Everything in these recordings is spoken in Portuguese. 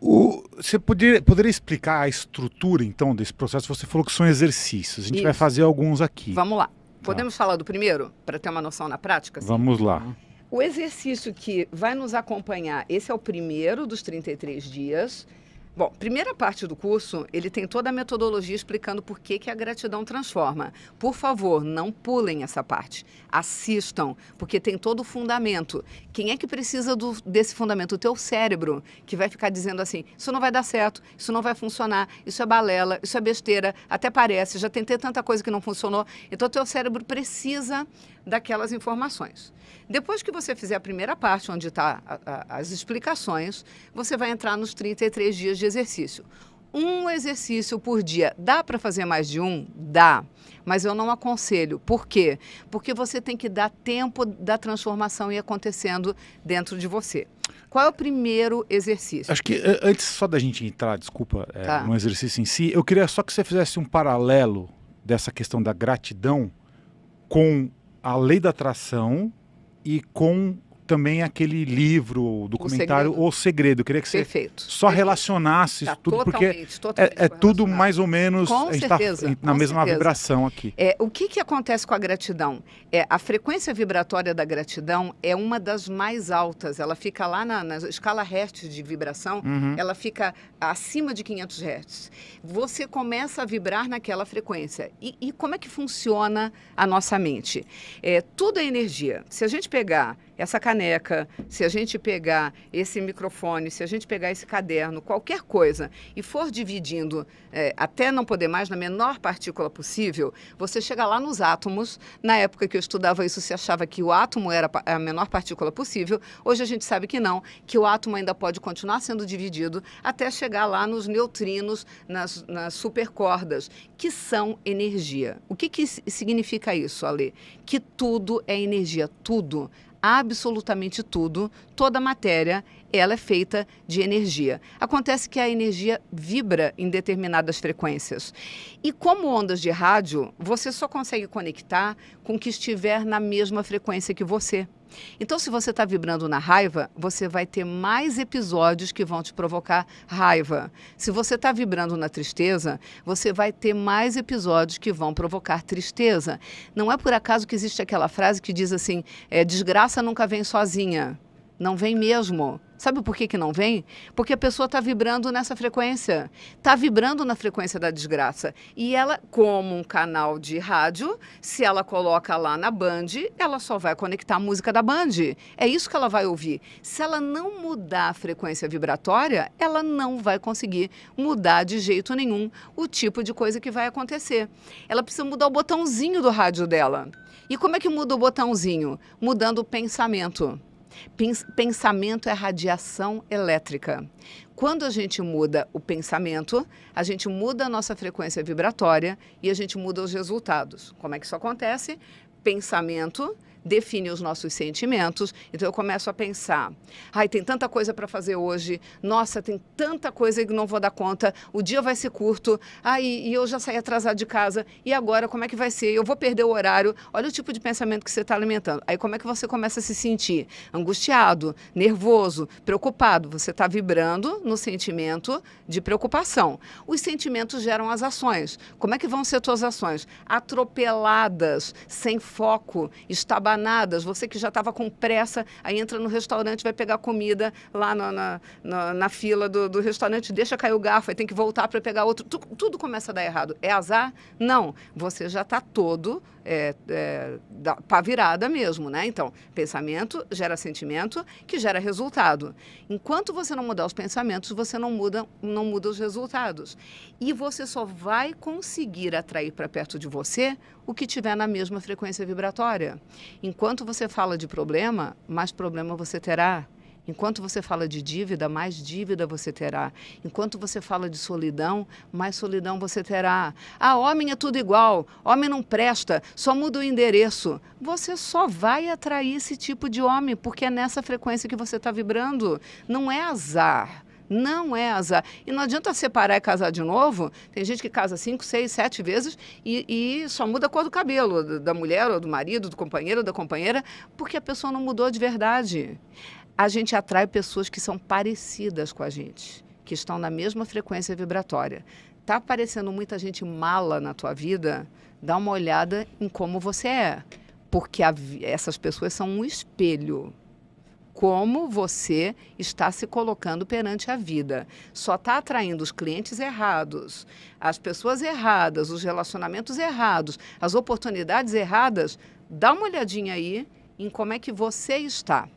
você poderia, poderia explicar a estrutura, então, desse processo? Você falou que são exercícios. A gente Isso. vai fazer alguns aqui. Vamos lá. Tá. Podemos tá. falar do primeiro, para ter uma noção na prática? Sim? Vamos lá. Uhum. O exercício que vai nos acompanhar, esse é o primeiro dos 33 dias Bom, primeira parte do curso, ele tem toda a metodologia explicando por que, que a gratidão transforma. Por favor, não pulem essa parte. Assistam, porque tem todo o fundamento. Quem é que precisa do, desse fundamento? O teu cérebro, que vai ficar dizendo assim, isso não vai dar certo, isso não vai funcionar, isso é balela, isso é besteira, até parece, já tentei tanta coisa que não funcionou. Então, o teu cérebro precisa daquelas informações. Depois que você fizer a primeira parte, onde está as explicações, você vai entrar nos 33 dias de exercício. Um exercício por dia. Dá para fazer mais de um? Dá. Mas eu não aconselho. Por quê? Porque você tem que dar tempo da transformação ir acontecendo dentro de você. Qual é o primeiro exercício? Acho que eh, antes só da gente entrar, desculpa, é, tá. no exercício em si, eu queria só que você fizesse um paralelo dessa questão da gratidão com a lei da atração e com também aquele livro, documentário O Segredo, o Segredo. queria que você Perfeito. só Perfeito. relacionasse tá, tudo, porque totalmente é, é tudo mais ou menos com tá certeza, tá na mesma certeza. vibração aqui. É, o que, que acontece com a gratidão? É, a frequência vibratória da gratidão é uma das mais altas, ela fica lá na, na escala Hertz de vibração, uhum. ela fica acima de 500 Hertz. Você começa a vibrar naquela frequência. E, e como é que funciona a nossa mente? É, tudo é energia. Se a gente pegar essa caneca, se a gente pegar esse microfone, se a gente pegar esse caderno, qualquer coisa, e for dividindo é, até não poder mais, na menor partícula possível, você chega lá nos átomos. Na época que eu estudava isso, se achava que o átomo era a menor partícula possível. Hoje a gente sabe que não, que o átomo ainda pode continuar sendo dividido até chegar lá nos neutrinos, nas, nas supercordas, que são energia. O que, que significa isso, Ale? Que tudo é energia, tudo absolutamente tudo, toda a matéria, ela é feita de energia. Acontece que a energia vibra em determinadas frequências. E como ondas de rádio, você só consegue conectar com que estiver na mesma frequência que você. Então, se você está vibrando na raiva, você vai ter mais episódios que vão te provocar raiva. Se você está vibrando na tristeza, você vai ter mais episódios que vão provocar tristeza. Não é por acaso que existe aquela frase que diz assim: é, desgraça nunca vem sozinha. Não vem mesmo. Sabe por que, que não vem? Porque a pessoa está vibrando nessa frequência. Está vibrando na frequência da desgraça. E ela, como um canal de rádio, se ela coloca lá na Band, ela só vai conectar a música da Band. É isso que ela vai ouvir. Se ela não mudar a frequência vibratória, ela não vai conseguir mudar de jeito nenhum o tipo de coisa que vai acontecer. Ela precisa mudar o botãozinho do rádio dela. E como é que muda o botãozinho? Mudando o pensamento. Pensamento é radiação elétrica. Quando a gente muda o pensamento, a gente muda a nossa frequência vibratória e a gente muda os resultados. Como é que isso acontece? Pensamento define os nossos sentimentos. Então eu começo a pensar: ai, tem tanta coisa para fazer hoje, nossa, tem tanta coisa que não vou dar conta, o dia vai ser curto, ai, e eu já saí atrasado de casa, e agora como é que vai ser? Eu vou perder o horário. Olha o tipo de pensamento que você está alimentando. Aí como é que você começa a se sentir? Angustiado, nervoso, preocupado. Você está vibrando no sentimento de preocupação. Os sentimentos geram as ações. Como é que vão ser suas ações? Atropeladas, sem foco, estabanando danadas. Você que já estava com pressa, aí entra no restaurante, vai pegar comida lá na, na, na, na fila do, do, restaurante, deixa cair o garfo, aí tem que voltar para pegar outro. Tu, tudo começa a dar errado. É azar? Não. Você já está todo é, é, da, virada mesmo, né? Então, pensamento gera sentimento, que gera resultado. Enquanto você não mudar os pensamentos, você não muda, não muda os resultados. E você só vai conseguir atrair para perto de você o que tiver na mesma frequência vibratória. Enquanto você fala de problema, mais problema você terá. Enquanto você fala de dívida, mais dívida você terá. Enquanto você fala de solidão, mais solidão você terá. Ah, homem é tudo igual, homem não presta, só muda o endereço. Você só vai atrair esse tipo de homem, porque é nessa frequência que você está vibrando. Não é azar. Não é azar. E não adianta separar e casar de novo. Tem gente que casa cinco, seis, sete vezes e, e só muda a cor do cabelo, da mulher, ou do marido, do companheiro, ou da companheira, porque a pessoa não mudou de verdade. A gente atrai pessoas que são parecidas com a gente, que estão na mesma frequência vibratória. Tá aparecendo muita gente mala na tua vida? Dá uma olhada em como você é, porque a, essas pessoas são um espelho como você está se colocando perante a vida. Só está atraindo os clientes errados, as pessoas erradas, os relacionamentos errados, as oportunidades erradas. Dá uma olhadinha aí em como é que você está.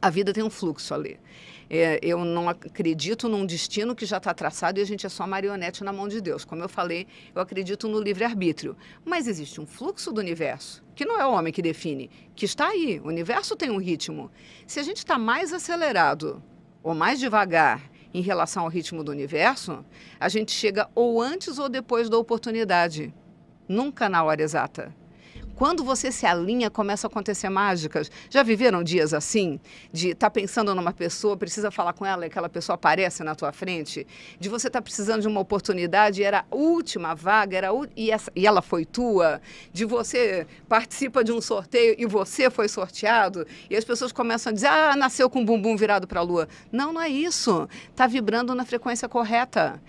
A vida tem um fluxo ali. É, eu não acredito num destino que já está traçado e a gente é só marionete na mão de Deus. Como eu falei, eu acredito no livre-arbítrio. Mas existe um fluxo do universo, que não é o homem que define, que está aí. O universo tem um ritmo. Se a gente está mais acelerado ou mais devagar em relação ao ritmo do universo, a gente chega ou antes ou depois da oportunidade. Nunca na hora exata. Quando você se alinha, começa a acontecer mágicas. Já viveram dias assim? De estar tá pensando numa pessoa, precisa falar com ela e aquela pessoa aparece na tua frente? De você estar tá precisando de uma oportunidade e era a última vaga era, e, essa, e ela foi tua? De você participa de um sorteio e você foi sorteado? E as pessoas começam a dizer, ah, nasceu com o bumbum virado para a lua. Não, não é isso. Está vibrando na frequência correta.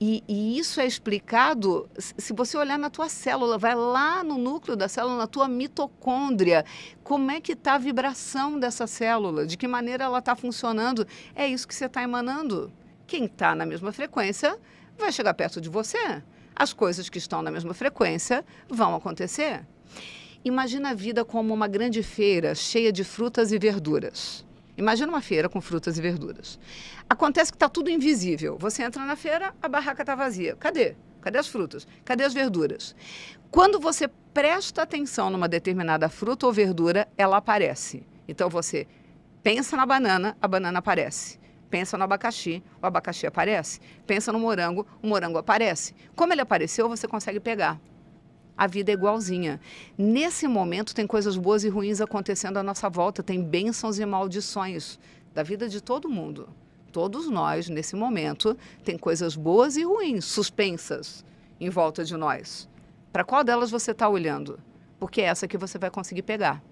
E, e, isso é explicado se você olhar na tua célula, vai lá no núcleo da célula, na tua mitocôndria, como é que está a vibração dessa célula, de que maneira ela está funcionando, é isso que você está emanando. Quem está na mesma frequência vai chegar perto de você. As coisas que estão na mesma frequência vão acontecer. Imagina a vida como uma grande feira cheia de frutas e verduras. Imagina uma feira com frutas e verduras. Acontece que está tudo invisível. Você entra na feira, a barraca está vazia. Cadê? Cadê as frutas? Cadê as verduras? Quando você presta atenção numa determinada fruta ou verdura, ela aparece. Então você pensa na banana, a banana aparece. Pensa no abacaxi, o abacaxi aparece. Pensa no morango, o morango aparece. Como ele apareceu, você consegue pegar a vida é igualzinha. Nesse momento, tem coisas boas e ruins acontecendo à nossa volta, tem bênçãos e maldições da vida de todo mundo. Todos nós, nesse momento, tem coisas boas e ruins suspensas em volta de nós. Para qual delas você está olhando? Porque é essa que você vai conseguir pegar.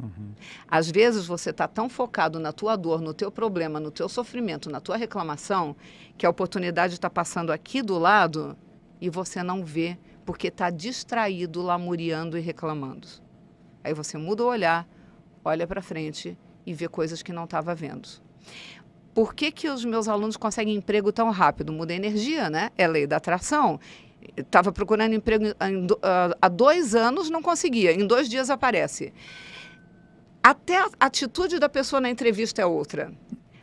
Uhum. Às vezes você está tão focado na tua dor, no teu problema, no teu sofrimento, na tua reclamação, que a oportunidade está passando aqui do lado e você não vê porque está distraído, lamuriando e reclamando. Aí você muda o olhar, olha para frente e vê coisas que não estava vendo. Por que, que os meus alunos conseguem emprego tão rápido? Muda a energia, né? É lei da atração. Estava procurando emprego ah, há dois anos, não conseguia. Em dois dias aparece. Até a atitude da pessoa na entrevista é outra.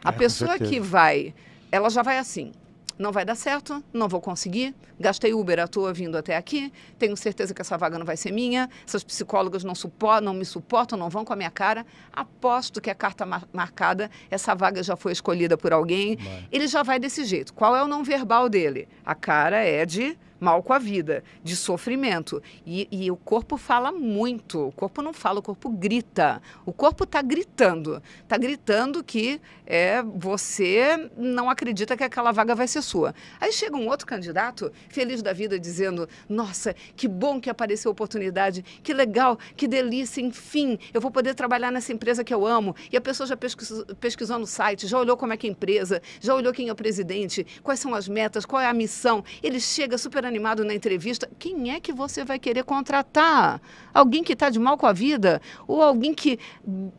A é, pessoa que vai, ela já vai assim não vai dar certo, não vou conseguir, gastei Uber à toa vindo até aqui, tenho certeza que essa vaga não vai ser minha, essas psicólogas não, suportam, não me suportam, não vão com a minha cara, aposto que a carta mar marcada, essa vaga já foi escolhida por alguém, ele já vai desse jeito. Qual é o não verbal dele? A cara é de mal com a vida, de sofrimento. E, e, o corpo fala muito, o corpo não fala, o corpo grita. O corpo está gritando. Está gritando que é, você não acredita que aquela vaga vai ser sua. Aí chega um outro candidato, feliz da vida, dizendo: Nossa, que bom que apareceu a oportunidade, que legal, que delícia, enfim, eu vou poder trabalhar nessa empresa que eu amo. E a pessoa já pesquisou, pesquisou no site, já olhou como é que é a empresa, já olhou quem é o presidente, quais são as metas, qual é a missão. Ele chega super animado na entrevista, quem é que você vai querer contratar? Alguém que está de mal com a vida? Ou alguém que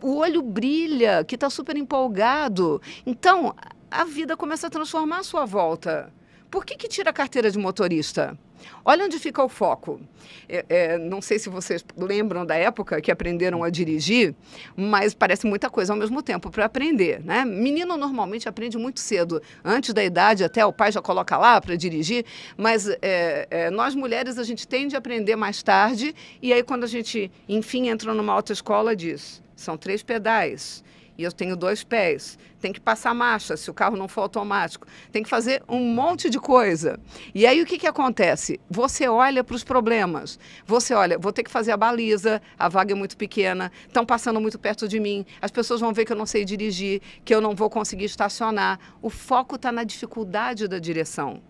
o olho brilha, que está super empolgado? Então, a vida começa a transformar a sua volta. Por que, que tira a carteira de motorista? Olha onde fica o foco. É, é, não sei se vocês lembram da época que aprenderam a dirigir, mas parece muita coisa ao mesmo tempo para aprender, né? Menino normalmente aprende muito cedo, antes da idade até o pai já coloca lá para dirigir, mas é, é, nós mulheres a gente tende a aprender mais tarde e aí quando a gente enfim entra numa autoescola diz, são três pedais e eu tenho dois pés, tem que passar marcha se o carro não for automático, tem que fazer um monte de coisa. E aí o que, que acontece? Você olha para os problemas, você olha, vou ter que fazer a baliza, a vaga é muito pequena, estão passando muito perto de mim, as pessoas vão ver que eu não sei dirigir, que eu não vou conseguir estacionar. O foco está na dificuldade da direção.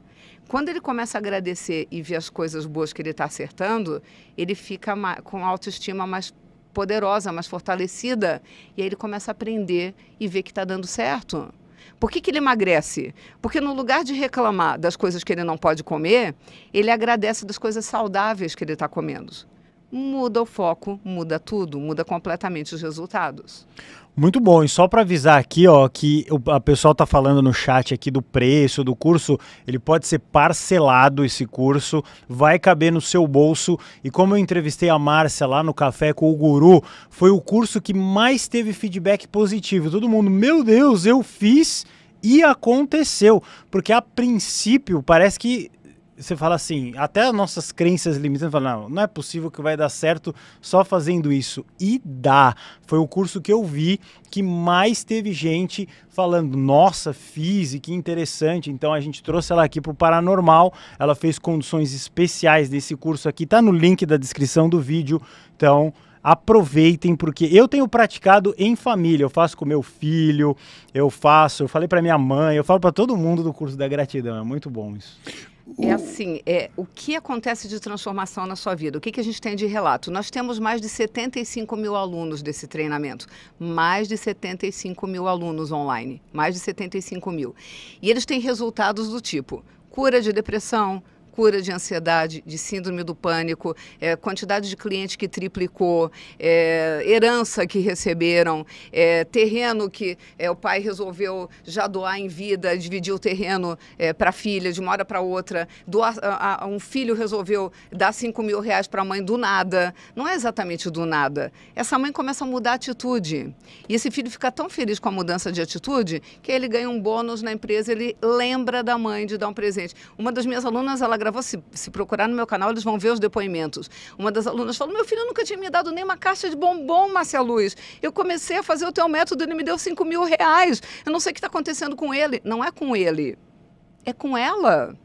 Quando ele começa a agradecer e ver as coisas boas que ele está acertando, ele fica com autoestima mais poderosa, mais fortalecida. E aí ele começa a aprender e ver que está dando certo. Por que, que ele emagrece? Porque no lugar de reclamar das coisas que ele não pode comer, ele agradece das coisas saudáveis que ele está comendo muda o foco, muda tudo, muda completamente os resultados. Muito bom. E só para avisar aqui, ó, que o a pessoal tá falando no chat aqui do preço do curso, ele pode ser parcelado esse curso, vai caber no seu bolso. E como eu entrevistei a Márcia lá no café com o Guru, foi o curso que mais teve feedback positivo. Todo mundo, meu Deus, eu fiz e aconteceu, porque a princípio parece que você fala assim, até as nossas crenças limitantes, fala, não, não é possível que vai dar certo só fazendo isso. E dá. Foi o curso que eu vi que mais teve gente falando, nossa, fiz e que interessante. Então a gente trouxe ela aqui para o Paranormal. Ela fez condições especiais desse curso aqui. Tá no link da descrição do vídeo. Então, aproveitem, porque eu tenho praticado em família. Eu faço com meu filho, eu faço, eu falei para minha mãe, eu falo para todo mundo do curso da gratidão. É muito bom isso. É assim, é, o que acontece de transformação na sua vida? O que, que a gente tem de relato? Nós temos mais de 75 mil alunos desse treinamento. Mais de 75 mil alunos online. Mais de 75 mil. E eles têm resultados do tipo cura de depressão, cura de ansiedade, de síndrome do pânico, é, quantidade de cliente que triplicou, é, herança que receberam, é, terreno que é, o pai resolveu já doar em vida, dividir o terreno é, para a filha de uma hora para outra, doar, a, a, um filho resolveu dar 5 mil reais para a mãe do nada. Não é exatamente do nada. Essa mãe começa a mudar a atitude. E esse filho fica tão feliz com a mudança de atitude que ele ganha um bônus na empresa, ele lembra da mãe de dar um presente. Uma das minhas alunas, ela gravou, se, se procurar no meu canal, eles vão ver os depoimentos. Uma das alunas falou: Meu filho nunca tinha me dado nem uma caixa de bombom, Márcia Luz. Eu comecei a fazer o teu método, e ele me deu 5 mil reais. Eu não sei o que está acontecendo com ele. Não é com ele, é com ela.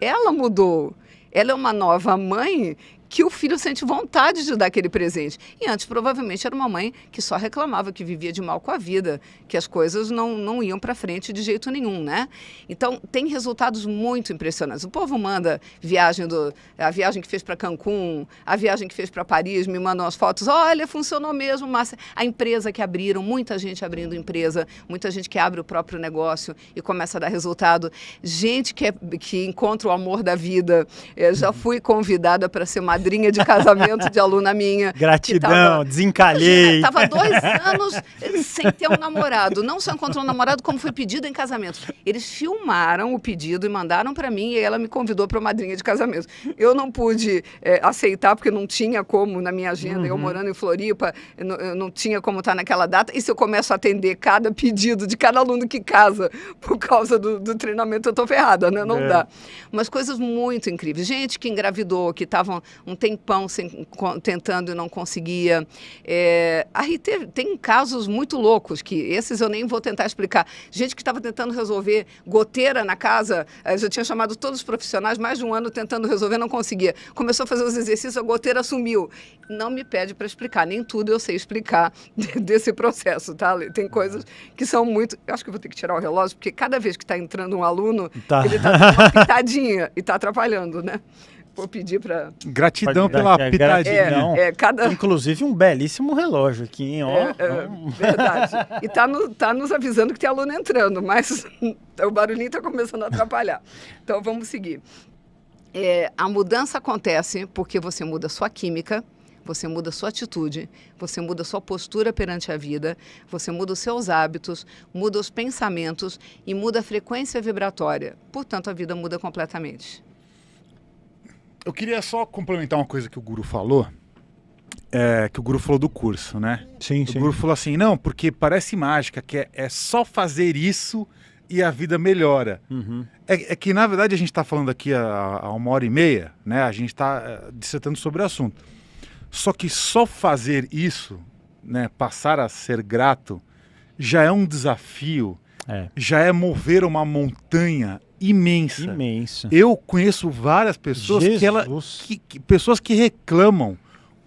Ela mudou. Ela é uma nova mãe que o filho sente vontade de dar aquele presente. E antes, provavelmente, era uma mãe que só reclamava, que vivia de mal com a vida, que as coisas não, não iam para frente de jeito nenhum, né? Então, tem resultados muito impressionantes. O povo manda viagem do, a viagem que fez para Cancún, a viagem que fez para Paris, me mandam as fotos. Olha, funcionou mesmo, massa. A empresa que abriram, muita gente abrindo empresa, muita gente que abre o próprio negócio e começa a dar resultado. Gente que, é, que encontra o amor da vida. Eu já uhum. fui convidada para ser uma madrinha de casamento de aluna minha. Gratidão, tava, desencalhei. Estava é, dois anos sem ter um namorado. Não só encontrou um namorado, como foi pedido em casamento. Eles filmaram o pedido e mandaram para mim e ela me convidou para madrinha de casamento. Eu não pude é, aceitar porque não tinha como na minha agenda. Uhum. Eu morando em Floripa, eu não, eu não tinha como estar tá naquela data. E se eu começo a atender cada pedido de cada aluno que casa por causa do, do treinamento, eu tô ferrada, né? Não é. dá. Umas coisas muito incríveis. Gente que engravidou, que estavam um tempão sem, tentando e não conseguia. É, tem casos muito loucos, que esses eu nem vou tentar explicar. Gente que estava tentando resolver goteira na casa, eu eh, já tinha chamado todos os profissionais, mais de um ano tentando resolver, não conseguia. Começou a fazer os exercícios, a goteira sumiu. Não me pede para explicar, nem tudo eu sei explicar desse processo, tá? Tem coisas que são muito. Eu acho que vou ter que tirar o relógio, porque cada vez que está entrando um aluno, tá. ele está dando uma pitadinha e está atrapalhando, né? vou pedir para. Gratidão pela é, é pitadinha. É, é, cada... Inclusive um belíssimo relógio aqui, hein? É, é, ó, verdade. E tá, no, tá nos avisando que tem aluno entrando, mas o barulhinho está começando a atrapalhar. Então vamos seguir. a mudança acontece porque você muda sua química você muda sua atitude, você muda sua postura perante a vida, você muda os seus hábitos, muda os pensamentos e muda a frequência vibratória. Portanto, a vida muda completamente eu queria só complementar uma coisa que o Guru falou. É, que o Guru falou do curso, né? Sim, o sim. O Guru falou assim, não, porque parece mágica, que é, é só fazer isso e a vida melhora. Uhum. É, é, que, na verdade, a gente está falando aqui há, uma hora e meia, né? A gente está é, dissertando sobre o assunto. Só que só fazer isso, né? Passar a ser grato, já é um desafio, é. já é mover uma montanha imensa. Imensa. Eu conheço várias pessoas que, ela, que, que, pessoas que reclamam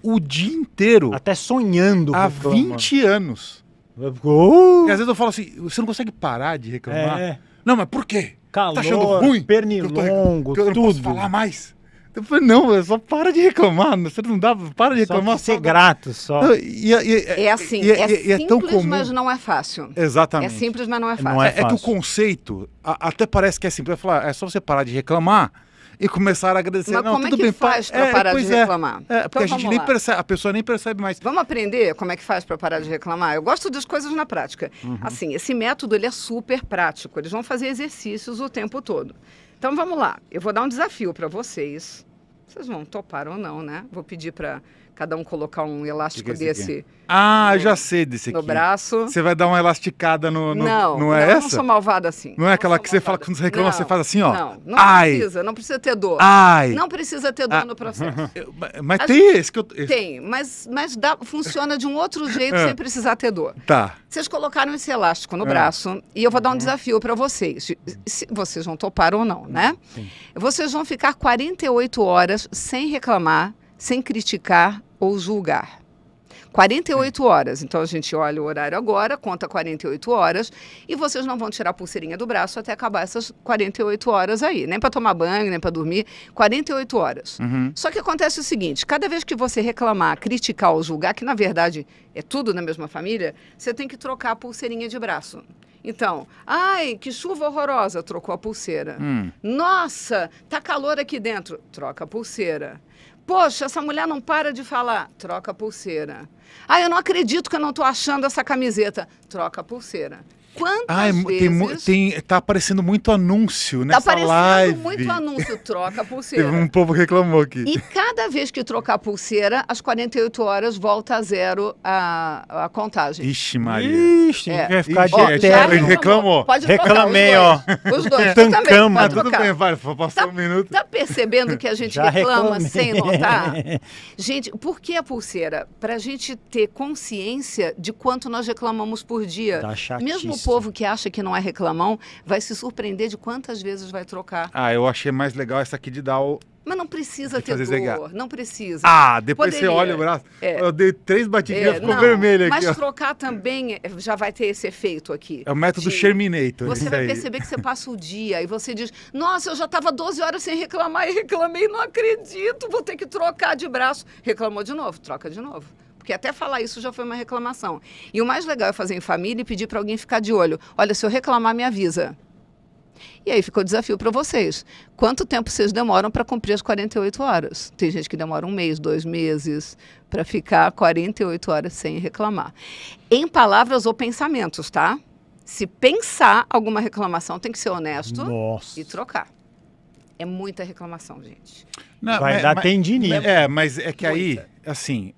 o dia inteiro. Até sonhando. Há reclama. 20 anos. Uh! E às vezes eu falo assim, você não consegue parar de reclamar? É. Não, mas por quê? Calor, tá achando ruim? Pernilongo, que eu, que eu não tudo. posso falar mais. Eu falei, não, só para de reclamar, né? você não dá, para de reclamar. Só ser só... grato, só. e, e, e, é, é, é assim, é simples, é, é tão comum. mas não é fácil. Exatamente. É simples, mas não é fácil. Não é, é que o conceito, a, até parece que é simples, é, falar, é só você parar de reclamar e começar a agradecer. Mas não, como tudo é que bem, faz para é, parar de reclamar? É, é porque então, a gente nem percebe, a pessoa nem percebe mais. Vamos aprender como é que faz para parar de reclamar? Eu gosto das coisas na prática. Uhum. Assim, esse método ele é super prático. Eles vão fazer exercícios o tempo todo. Então vamos lá, eu vou dar um desafio para vocês vocês vão topar ou não, né? Vou pedir para cada um colocar um elástico é desse. Aqui? Ah, no, já sei desse aqui. No braço. Você vai dar uma elasticada no. no não, não é não, essa? Não sou malvada assim. Não é aquela não que você fala quando você reclama, não, você faz assim, ó. Não, não Ai. precisa, não precisa ter dor. Ai. Não precisa ter dor ah. no processo. Eu, mas tem esse que eu. Tem, mas, mas dá, funciona de um outro jeito é. sem precisar ter dor. Tá. Vocês colocaram esse elástico no é. braço e eu vou dar um uhum. desafio para vocês. Se vocês vão topar ou não, né? Sim. Vocês vão ficar 48 horas horas sem reclamar, sem criticar ou julgar. 48 horas. Então a gente olha o horário agora, conta 48 horas e vocês não vão tirar a pulseirinha do braço até acabar essas 48 horas aí. Nem para tomar banho, nem para dormir. 48 horas. Uhum. Só que acontece o seguinte: cada vez que você reclamar, criticar ou julgar, que na verdade é tudo na mesma família, você tem que trocar a pulseirinha de braço. Então, ai, que chuva horrorosa, trocou a pulseira. Hum. Nossa, tá calor aqui dentro, troca a pulseira. Poxa, essa mulher não para de falar, troca a pulseira. Ai, eu não acredito que eu não estou achando essa camiseta, troca a pulseira. Quantas ah, é, vezes... Tem, tá aparecendo muito anúncio tá nessa live. Tá aparecendo muito anúncio, troca a pulseira. Teve um povo que reclamou aqui. E cada vez que trocar a pulseira, às 48 horas volta a zero a, a contagem. Ixi, Maria. Ixi, é. vai ficar Ixi, de ó, já reclamou. Pode Reclamei, os ó. Os dois, Também, tudo bem, vai, passou tá, um minuto. Tá percebendo que a gente já reclama reclamei. sem notar? Gente, por que a pulseira? Pra gente ter consciência de quanto nós reclamamos por dia. Tá chatíssimo. Mesmo povo que acha que não é reclamão vai se surpreender de quantas vezes vai trocar. Ah, eu achei mais legal essa aqui de dar o, mas não precisa ter dor, zegar. não precisa. Ah, depois Poderia. você olha o braço. É. Eu dei três batidinhas, é, ficou não, vermelho aqui. Mas ó. trocar também é, já vai ter esse efeito aqui. É o método de... Sherminator. Você vai aí. perceber que você passa o dia e você diz: Nossa, eu já estava 12 horas sem reclamar e reclamei, não acredito, vou ter que trocar de braço. Reclamou de novo, troca de novo. Porque até falar isso já foi uma reclamação. E o mais legal é fazer em família e pedir para alguém ficar de olho. Olha, se eu reclamar, me avisa. E aí ficou o desafio para vocês. Quanto tempo vocês demoram para cumprir as 48 horas? Tem gente que demora um mês, dois meses, para ficar 48 horas sem reclamar. Em palavras ou pensamentos, tá? Se pensar alguma reclamação, tem que ser honesto Nossa. e trocar. É muita reclamação, gente. Não, Vai mas, dar mas, tendinite. É, mas é que Muita. aí, assim,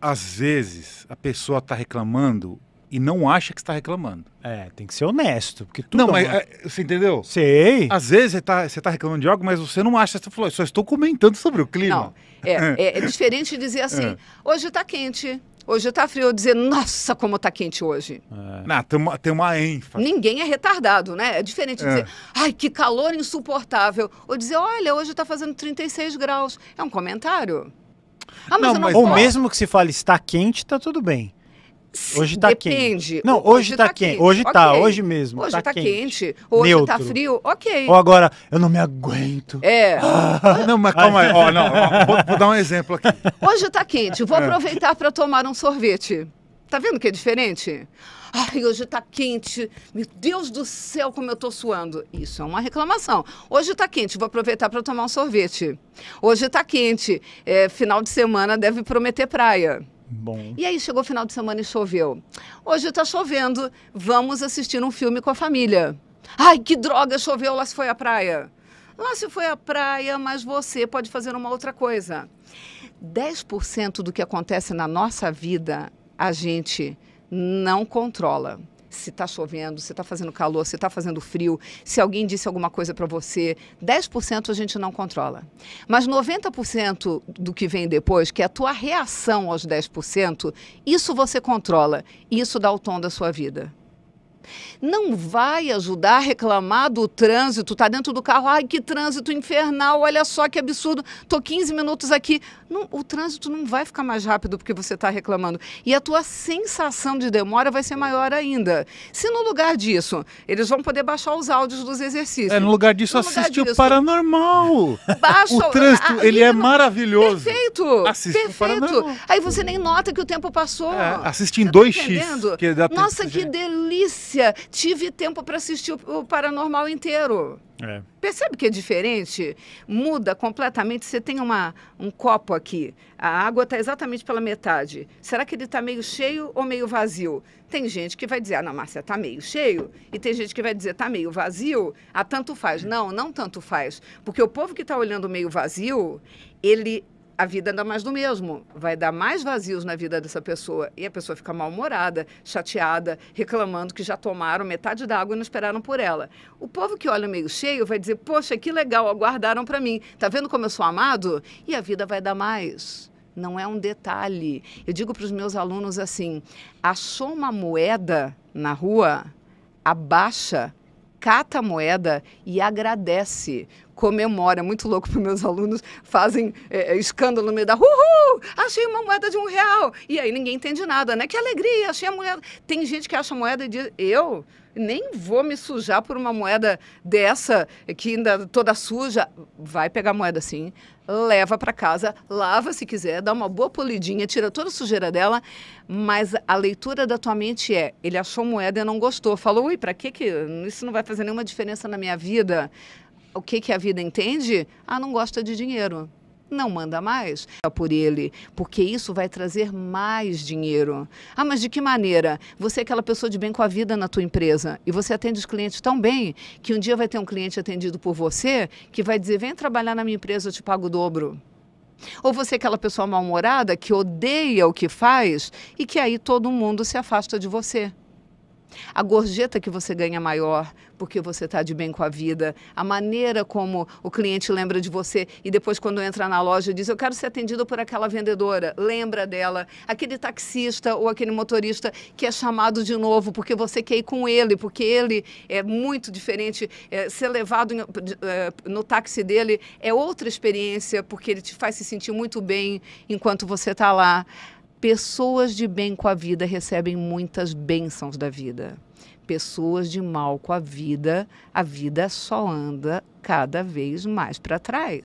às vezes a pessoa está reclamando e não acha que está reclamando. É, tem que ser honesto, porque tudo. Não, é mas é, você entendeu? Sei. Às vezes você está você tá reclamando de algo, mas você não acha, você falou, só estou comentando sobre o clima. Não, é, é, é diferente dizer assim, é. hoje está quente. Hoje está frio, dizer, nossa, como está quente hoje. É. Não, tem uma, tem uma ênfase. Ninguém é retardado, né? É diferente de dizer, ai, que calor insuportável. Ou dizer, olha, hoje está fazendo 36 graus. É um comentário. Ah, não, não ou mesmo que se fale está quente, está tudo bem. Hoje está quente. Não, hoje, está tá quente. quente. Hoje está, hoje mesmo. Hoje está tá quente. quente. Hoje está frio, ok. Ou agora, eu não me aguento. É. não, mas calma aí. não, vou, vou, dar um exemplo aqui. Hoje está quente. Vou é. aproveitar para tomar um sorvete. Tá vendo que é diferente? Ai, hoje está quente. Meu Deus do céu, como eu estou suando. Isso é uma reclamação. Hoje está quente, vou aproveitar para tomar um sorvete. Hoje está quente. É, final de semana deve prometer praia. Bom. E aí chegou o final de semana e choveu. Hoje está chovendo, vamos assistir um filme com a família. Ai, que droga, choveu, lá se foi a praia. Lá se foi a praia, mas você pode fazer uma outra coisa. 10% do que acontece na nossa vida, a gente não controla se está chovendo, se está fazendo calor, se está fazendo frio, se alguém disse alguma coisa para você. 10% a gente não controla. Mas 90% do que vem depois, que é a tua reação aos 10%, isso você controla. Isso dá o tom da sua vida não vai ajudar a reclamar do trânsito, tá dentro do carro, ai que trânsito infernal, olha só que absurdo, tô 15 minutos aqui. Não, o trânsito não vai ficar mais rápido porque você está reclamando. E a tua sensação de demora vai ser maior ainda. Se no lugar disso, eles vão poder baixar os áudios dos exercícios. É, no lugar disso, no lugar disso, o Paranormal. Baixa o trânsito, a, a, ele é maravilhoso. Perfeito. Assiste perfeito. Aí você nem nota que o tempo passou. É, assiste em 2x. Tá Nossa, que delícia tive tempo para assistir o, o Paranormal inteiro. É. Percebe que é diferente? Muda completamente. Você tem uma, um copo aqui, a água está exatamente pela metade. Será que ele está meio cheio ou meio vazio? Tem gente que vai dizer, ah, não, Márcia, está meio cheio. E tem gente que vai dizer, está meio vazio. Ah, tanto faz. Não, não tanto faz. Porque o povo que está olhando meio vazio, ele a vida dá mais do mesmo, vai dar mais vazios na vida dessa pessoa. E a pessoa fica mal-humorada, chateada, reclamando que já tomaram metade da água e não esperaram por ela. O povo que olha meio cheio vai dizer: Poxa, que legal, aguardaram para mim. Tá vendo como eu sou amado? E a vida vai dar mais. Não é um detalhe. Eu digo para os meus alunos assim: achou uma moeda na rua? Abaixa, cata a moeda e agradece comemora, muito louco para meus alunos, fazem é, é, escândalo no meio da uhul, achei uma moeda de um real. E aí ninguém entende nada, né? Que alegria, achei a moeda. Tem gente que acha moeda e diz, eu nem vou me sujar por uma moeda dessa, é, que ainda toda suja. Vai pegar moeda sim, leva para casa, lava se quiser, dá uma boa polidinha, tira toda a sujeira dela, mas a leitura da tua mente é, ele achou moeda e não gostou, falou, ui, para que que isso não vai fazer nenhuma diferença na minha vida? O que, que a vida entende? Ah, não gosta de dinheiro não manda mais é por ele, porque isso vai trazer mais dinheiro. Ah, mas de que maneira? Você é aquela pessoa de bem com a vida na tua empresa e você atende os clientes tão bem que um dia vai ter um cliente atendido por você que vai dizer: vem trabalhar na minha empresa, eu te pago o dobro. Ou você é aquela pessoa mal-humorada que odeia o que faz e que aí todo mundo se afasta de você. A gorjeta que você ganha maior porque você está de bem com a vida, a maneira como o cliente lembra de você e depois quando entra na loja diz eu quero ser atendido por aquela vendedora, lembra dela, aquele taxista ou aquele motorista que é chamado de novo porque você quer ir com ele, porque ele é muito diferente, é, ser levado em, é, no táxi dele é outra experiência porque ele te faz se sentir muito bem enquanto você está lá. Pessoas de bem com a vida recebem muitas bênçãos da vida. Pessoas de mal com a vida, a vida só anda cada vez mais para trás.